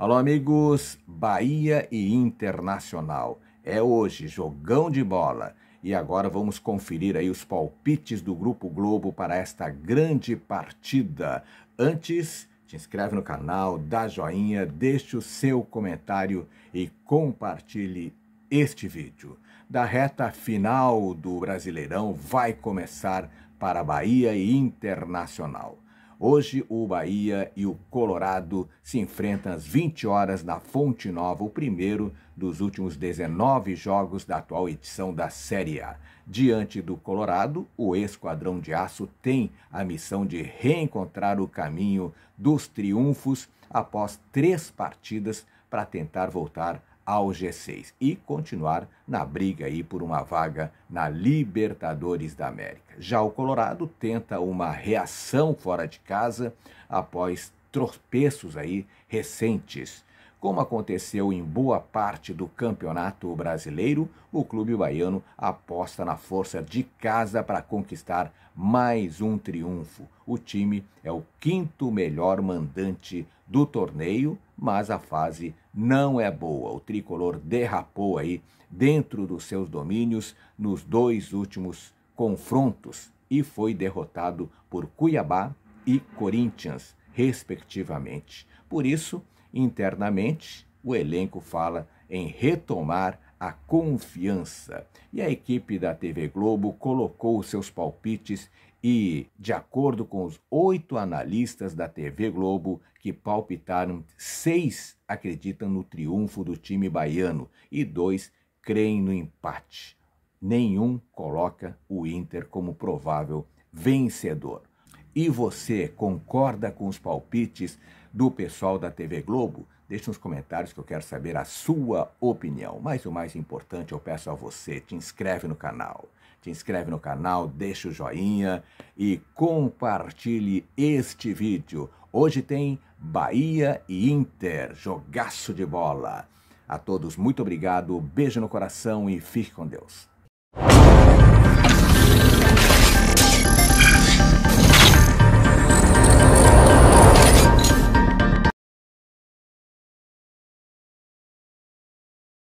Alô, amigos, Bahia e Internacional. É hoje, jogão de bola. E agora vamos conferir aí os palpites do Grupo Globo para esta grande partida. Antes, te inscreve no canal, dá joinha, deixe o seu comentário e compartilhe este vídeo. Da reta final do Brasileirão vai começar para Bahia e Internacional. Hoje, o Bahia e o Colorado se enfrentam às 20 horas na Fonte Nova, o primeiro dos últimos 19 jogos da atual edição da Série A. Diante do Colorado, o Esquadrão de Aço tem a missão de reencontrar o caminho dos triunfos após três partidas para tentar voltar ao G6 e continuar na briga aí por uma vaga na Libertadores da América. Já o Colorado tenta uma reação fora de casa após tropeços aí recentes. Como aconteceu em boa parte do Campeonato Brasileiro, o clube baiano aposta na força de casa para conquistar mais um triunfo. O time é o quinto melhor mandante do torneio, mas a fase não é boa. O tricolor derrapou aí dentro dos seus domínios nos dois últimos confrontos e foi derrotado por Cuiabá e Corinthians, respectivamente. Por isso, internamente, o elenco fala em retomar a confiança. E a equipe da TV Globo colocou seus palpites e, de acordo com os oito analistas da TV Globo que palpitaram, seis acreditam no triunfo do time baiano e dois creem no empate. Nenhum coloca o Inter como provável vencedor. E você concorda com os palpites do pessoal da TV Globo? Deixe nos comentários que eu quero saber a sua opinião. Mas o mais importante, eu peço a você, te inscreve no canal. Te inscreve no canal, deixa o joinha e compartilhe este vídeo. Hoje tem Bahia e Inter, jogaço de bola. A todos, muito obrigado, beijo no coração e fique com Deus.